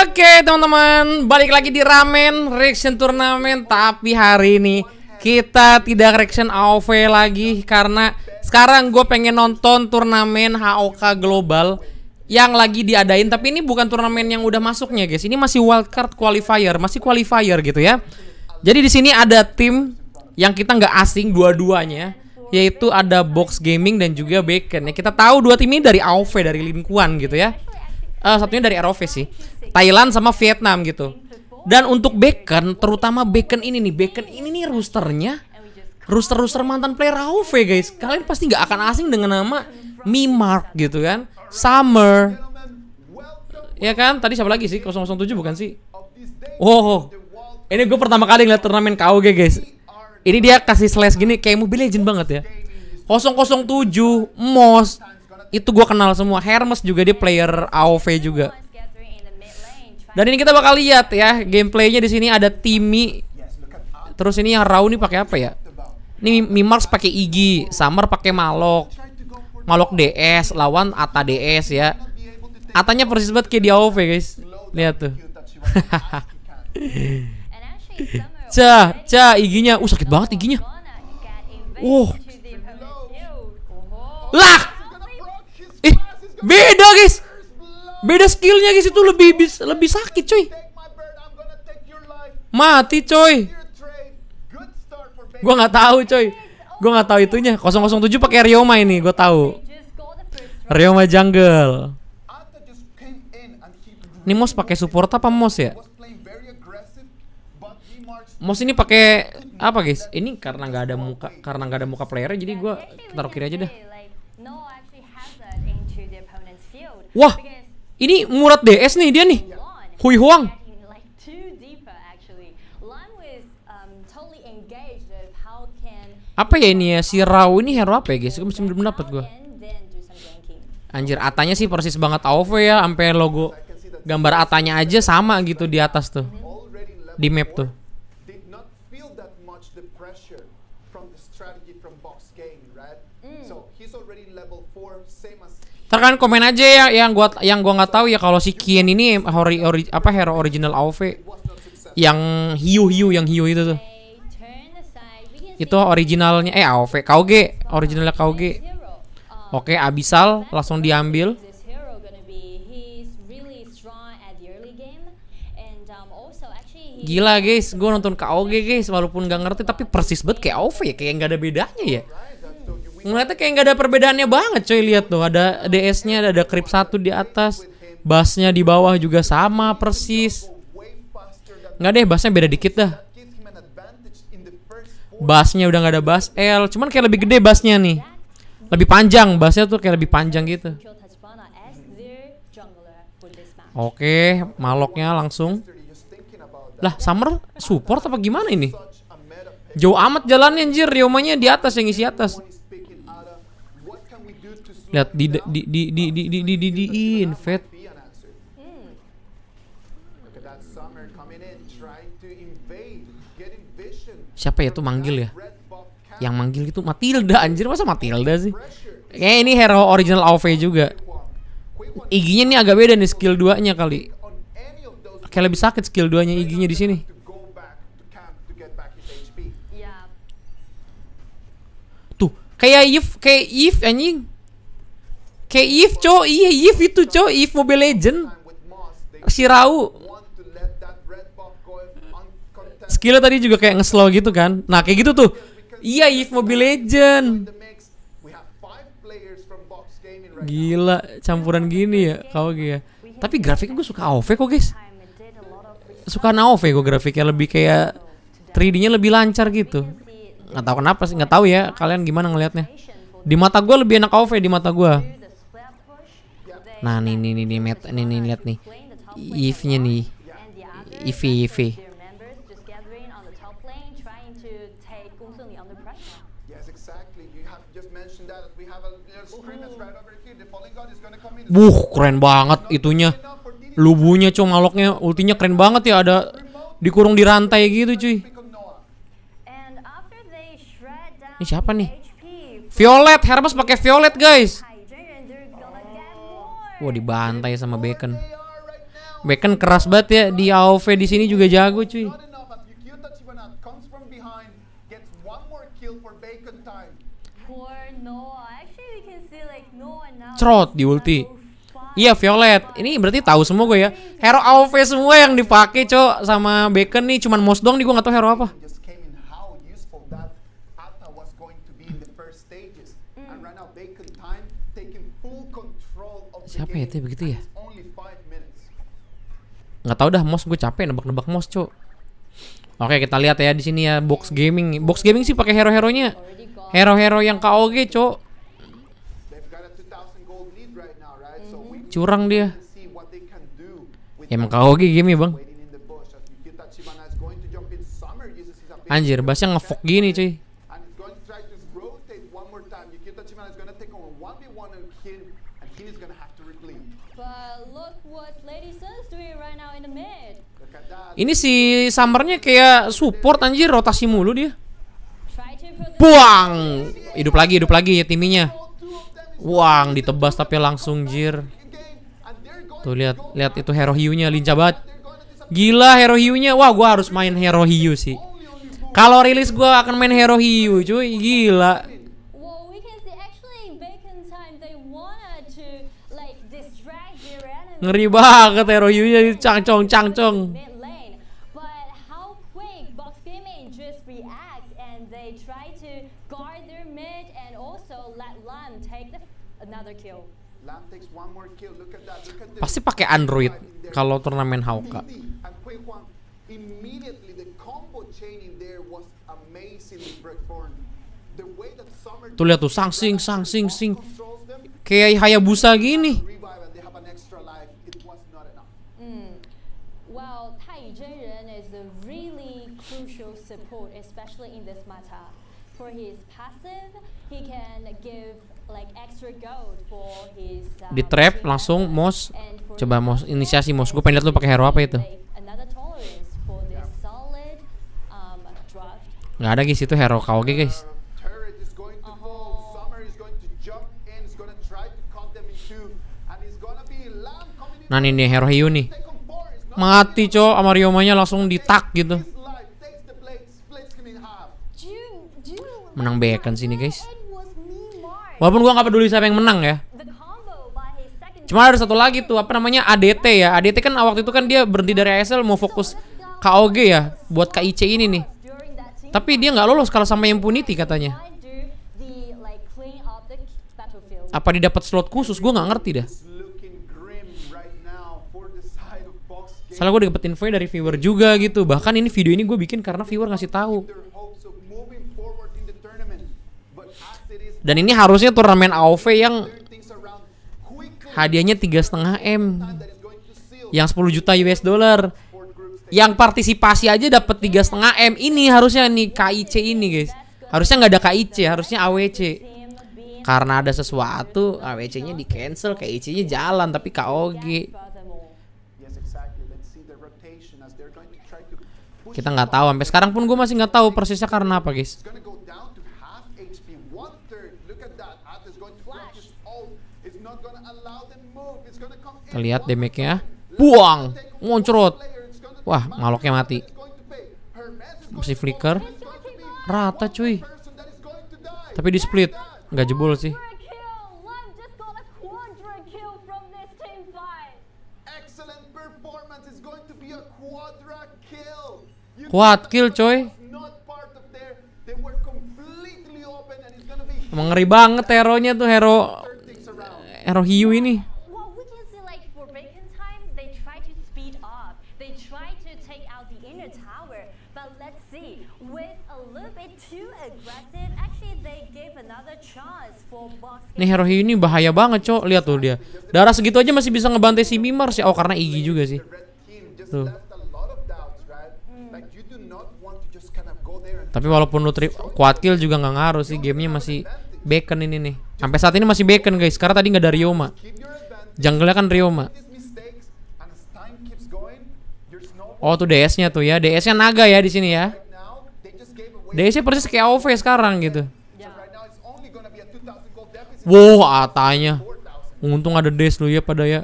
Oke teman-teman, balik lagi di Ramen Reaction Turnamen Tapi hari ini kita tidak reaction AOV lagi Karena sekarang gue pengen nonton turnamen HOK Global Yang lagi diadain, tapi ini bukan turnamen yang udah masuknya guys Ini masih wildcard qualifier, masih qualifier gitu ya Jadi di sini ada tim yang kita nggak asing dua-duanya Yaitu ada Box Gaming dan juga Bacon ya Kita tahu dua tim ini dari AOV, dari Linkuan gitu ya uh, satunya dari ROV sih Thailand sama Vietnam gitu dan untuk bacon terutama bacon ini nih bacon ini nih roosternya rooster rooster mantan player ROV ya, guys kalian pasti nggak akan asing dengan nama Mi Mark gitu kan Summer ya kan tadi siapa lagi sih 007 bukan sih Oh, oh. ini gue pertama kali ngeliat turnamen KOG guys ini dia kasih slash gini kayak mobil Legend banget ya 007 MOS itu gue kenal semua. Hermes juga dia player AOV juga. Dan ini kita bakal lihat ya gameplaynya di sini ada Timmy. Terus ini yang Rau nih pakai apa ya? Ini Mimars pakai Igi, Summer pakai Malok. Malok DS lawan Ata DS ya. Atanya persis banget kayak di AOV guys. Lihat tuh. Cah, cah, iginya. Uh sakit banget iginya. Uh. Oh. Lah, Beda guys. Beda skillnya guys itu lebih lebih sakit coy. Mati coy. gue nggak tahu coy. gue nggak tahu itunya. 007 pakai Ryoma ini, gue tahu. Ryoma Jungle. Ini Mos pakai support apa Mos ya? Mos ini pakai apa guys? Ini karena nggak ada muka, karena nggak ada muka player jadi gue taruh kiri aja dah. Wah, ini murat DS nih dia nih. Hui Huang. Apa ya ini ya si Rao ini hero apa ya guys? Gue mesti belum dapat gue. Anjir atanya sih persis banget AOV ya, sampai logo gambar atanya aja sama gitu di atas tuh. Di map tuh. Hmm. So, kan komen aja ya yang gua yang gua nggak tahu ya kalau si Kien ini hori, ori, apa hero original AoV yang hiu-hiu yang hiu itu tuh. Itu originalnya eh AoV Kog originalnya Kog Oke, Abisal langsung diambil. Gila guys, gue nonton KOG guys walaupun gak ngerti tapi persis banget kayak AoV ya, kayak nggak ada bedanya ya. Ngeliatnya kayak nggak ada perbedaannya banget coy lihat tuh ada DS-nya ada krip satu di atas, bassnya di bawah juga sama persis. Nggak deh, bassnya beda dikit dah. Bassnya udah nggak ada bass L, cuman kayak lebih gede bassnya nih. Lebih panjang, bassnya tuh kayak lebih panjang gitu. Oke, maloknya langsung. Lah, Summer support apa gimana ini? Jauh amat jalannya anjir, Ryomanya di atas yang isi atas lihat di di di di di di di di, di invite siapa ya tuh manggil ya yang manggil itu Matilda anjir masa Matilda sih Kayaknya ini hero original AoV juga iginya ini agak beda nih skill duanya kali kayak lebih sakit skill duanya iginya di sini tuh kayak Yif kayak Yif anjing Kayak if cowok. Iya, if itu, cow if Mobile Legend. Si Rau. Skillnya tadi juga kayak ngeslow gitu kan. Nah, kayak gitu tuh. Iya, if Mobile Legend. Gila, campuran gini ya, kau ya. Tapi grafiknya gue suka AOV kok, guys. Suka AOV kok grafiknya lebih kayak 3D-nya lebih lancar gitu. Nggak tahu kenapa sih, nggak tahu ya kalian gimana ngelihatnya. Di mata gue lebih enak AOV di mata gue. Nah nih nih nih nih met, nih nih lihat nih if-nya nih if if. Buh, keren banget itunya. Lubunya cung aloknya, ultinya keren banget ya ada dikurung di rantai gitu cuy. Ini siapa nih? Violet, Hermes pakai violet guys. Wah dibantai sama Bacon. Bacon keras banget ya di AOV di sini juga jago cuy. Crot di ulti. Iya Violet, ini berarti tahu semua gue ya. Hero AOV semua yang dipakai, Cok, sama Bacon nih cuman Mos doang nih gue nggak tahu hero apa. Siapa ya itu begitu ya? Nggak tahu dah, Mos gue capek nebak-nebak Mos, cok. Oke, kita lihat ya di sini ya box gaming. Box gaming sih pakai hero-heronya. Hero-hero yang KOG, cok. Curang dia. Emang KOG game ya, Bang. Anjir, bassnya ngefok gini, cuy. Ini si Summernya kayak support anjir rotasi mulu dia. Buang. Hidup lagi, hidup lagi ya timinya. buang ditebas tapi langsung jir. Tuh lihat, lihat itu hero hiunya lincah banget. Gila hero hiunya. Wah, gua harus main hero hiu sih. Kalau rilis gua akan main hero hiu, cuy. Gila. Ngeri banget hero hiunya cangcong cangcong. Pasti pakai Android kalau turnamen Hauka. Tuh lihat tuh sing sanksing sing. Kayak Hayabusa gini. Hmm. his passive, he can give like extra gold di trap langsung mos coba mos inisiasi mos gue pengen lihat lu pakai hero apa itu nggak ada guys itu hero kau guys nah ini hero Hiu nih mati co sama Ryomanya langsung ditak gitu menang bacon sini guys Walaupun gua gak peduli siapa yang menang ya. Cuma ada satu lagi tuh apa namanya ADT ya. ADT kan waktu itu kan dia berhenti dari ASL mau fokus KOG ya buat KIC ini nih. Tapi dia nggak lolos kalau sama Impunity katanya. Apa dia dapat slot khusus? Gua nggak ngerti dah. Salah gue dapet info dari viewer juga gitu. Bahkan ini video ini gue bikin karena viewer ngasih tahu. Dan ini harusnya turnamen AOV yang hadiahnya tiga setengah m, yang 10 juta US dollar, yang partisipasi aja dapat tiga setengah m ini harusnya nih KIC ini guys. Harusnya nggak ada KIC, harusnya AWC. Karena ada sesuatu, AWC-nya di cancel, KIC-nya jalan tapi KOG. Kita nggak tahu sampai sekarang pun gue masih nggak tahu persisnya karena apa guys. Terlihat damage-nya. Buang! Muncrot! Wah, maloknya mati. Masih flicker. Rata cuy. Tapi di split. Nggak jebol sih. Kuat kill coy. Emang ngeri banget hero-nya tuh hero hero hiu ini. Nih hero hiu ini bahaya banget, Cok. Lihat tuh dia. Darah segitu aja masih bisa ngebantai si Mimar sih. Oh, karena Iggy juga sih. Tuh. Hmm. Tapi walaupun lu kuat kill juga nggak ngaruh sih gamenya masih Bacon ini nih. Sampai saat ini masih Bacon guys, karena tadi nggak ada Ryoma. jungle kan Ryoma. Oh tuh DS-nya tuh ya, DS-nya naga ya di sini ya. DS-nya persis kayak OV sekarang gitu. Wow, atanya. Untung ada DS lu ya pada ya.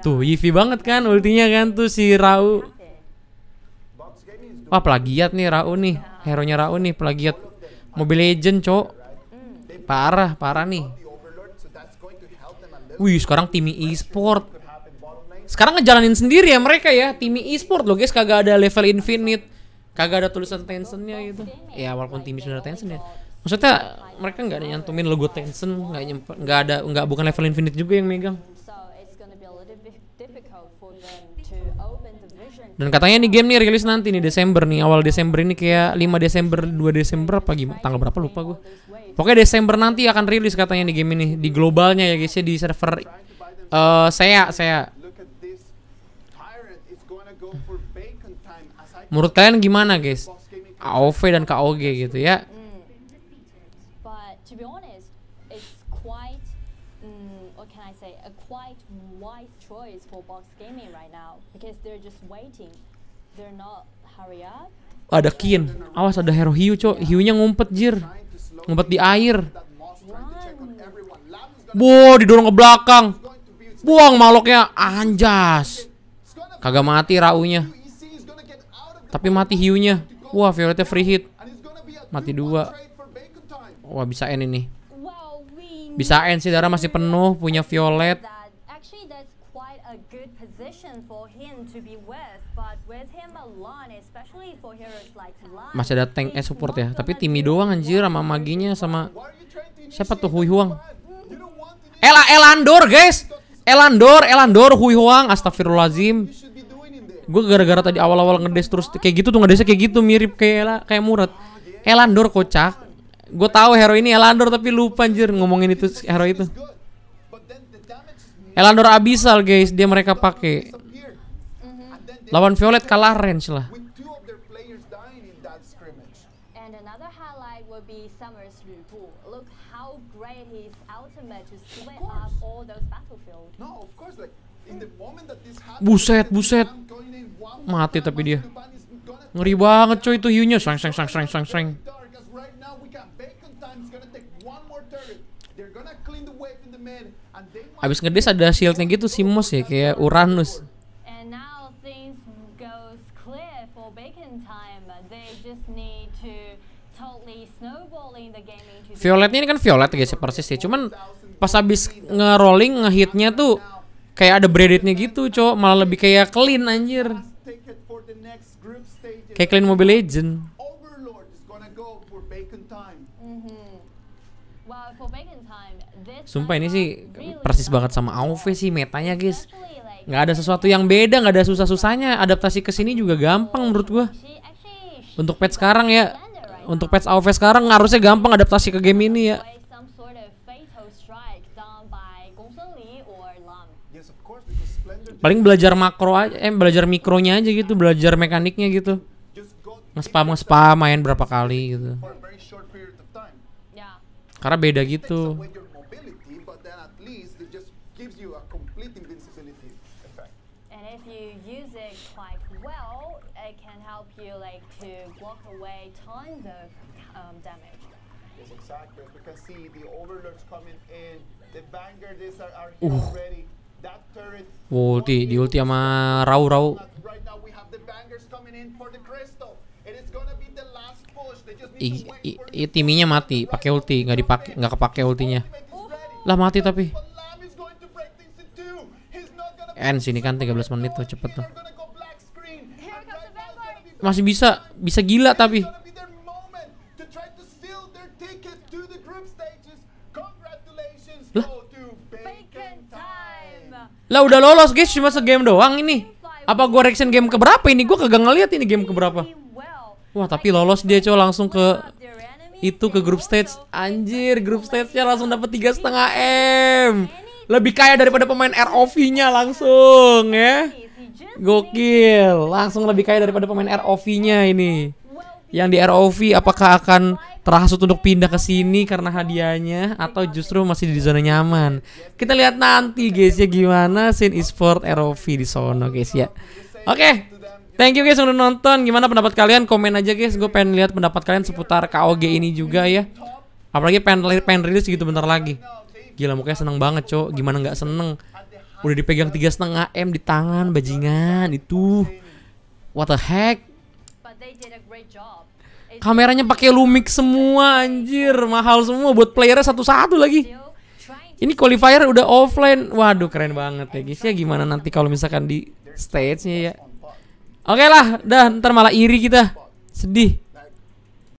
Tuh, Yivi banget kan ultinya kan tuh si Rau. Wah plagiat nih Rao nih, hero nya Rao nih plagiat Mobile Legend cok. Parah, parah nih. Wih, sekarang timi e e-sport. Sekarang ngejalanin sendiri ya mereka ya, timi e e-sport loh guys, kagak ada level infinite. Kagak ada tulisan Tencent-nya gitu. Ya walaupun timi e sudah Tencent ya. Maksudnya mereka nggak ada nyantumin logo Tencent, nggak nggak ada nggak bukan level infinite juga yang megang. Dan katanya nih game nih rilis nanti nih Desember nih, awal Desember ini kayak 5 Desember, 2 Desember apa gimana? Tanggal berapa lupa gue. Pokoknya Desember nanti akan rilis katanya nih game ini di globalnya ya guys ya di server uh, eh, saya saya. Menurut kalian gimana guys? AOV dan KOG gitu ya? Ada Kin. Awas ada Hero Hiu, Cok. Hiunya ngumpet, jir. Ngumpet di air. Wow, didorong ke belakang. Buang maloknya. Anjas. Kagak mati raunya. Tapi mati hiunya. Wah, Violetnya free hit. Mati dua. Wah, bisa end ini. Bisa end sih, darah masih penuh. Punya Violet. Masih ada tank eh support ya, tapi Timmy doang anjir sama maginya sama siapa tuh Hui Huang. Ela Elandor guys. Elandor, Elandor, Hui Huang, astagfirullahalazim. Gue gara-gara tadi awal-awal ngedes terus kayak gitu tuh ngedesnya kayak gitu mirip kayak Ela, kayak Murad. Elandor kocak. Gue tahu hero ini Elandor tapi lupa anjir ngomongin itu hero itu. Elandor abisal guys, dia mereka pakai. Lawan Violet kalah range lah. Buset, buset. Mati tapi dia. Ngeri banget coy itu hiunya. Sreng sreng sreng sreng sreng sreng. Abis ngedes ada shieldnya gitu Simos ya kayak Uranus. Violetnya ini kan violet guys persis sih. Ya. Cuman pas abis ngerolling ngehitnya tuh kayak ada breadednya gitu, cok. Malah lebih kayak clean anjir. Kayak clean Mobile Legend. Sumpah ini sih persis banget sama AoV sih metanya guys. Gak ada sesuatu yang beda, gak ada susah-susahnya. Adaptasi ke sini juga gampang menurut gua. Untuk pet sekarang ya, untuk patch AoV sekarang harusnya gampang adaptasi ke game ini ya. Paling belajar makro aja, eh belajar mikronya aja gitu, belajar mekaniknya gitu. Nge-spam nge main berapa kali gitu. Karena beda gitu. And if you use it quite well, it can help you like to walk away tons of um, damage. Yes, exactly. You can see the overlords coming in. The banger, these are, are here uh. already. That turret. Oh, ulti, di ulti sama Rau Rau. Right now we have the Vanguards coming in for the crystal. It is gonna be the last push. They just need to wait for. Timinya mati, pakai ulti, nggak dipakai, nggak kepake ultinya. Lah mati tapi end sini kan 13 menit tuh cepet tuh masih bisa bisa gila tapi lah udah lolos guys cuma segame doang ini apa gue reaction game ke berapa ini gue kagak ngeliat ini game ke berapa wah tapi lolos dia coba langsung ke itu ke grup stage anjir grup stage nya langsung dapat tiga setengah m lebih kaya daripada pemain ROV-nya langsung ya. Gokil, langsung lebih kaya daripada pemain ROV-nya ini. Yang di ROV apakah akan terhasut untuk pindah ke sini karena hadiahnya atau justru masih di zona nyaman? Kita lihat nanti guys ya gimana scene e-sport ROV di sono guys ya. Oke, okay. Thank you guys yang udah nonton. Gimana pendapat kalian? Komen aja guys. Gue pengen lihat pendapat kalian seputar KOG ini juga ya. Apalagi pengen pengen rilis gitu bentar lagi. Gila mukanya seneng banget cok Gimana nggak seneng Udah dipegang tiga setengah M di tangan Bajingan itu What the heck Kameranya pakai Lumix semua anjir Mahal semua buat playernya satu-satu lagi Ini qualifier udah offline Waduh keren banget ya guys ya Gimana nanti kalau misalkan di stage-nya ya Oke okay lah, dah ntar malah iri kita Sedih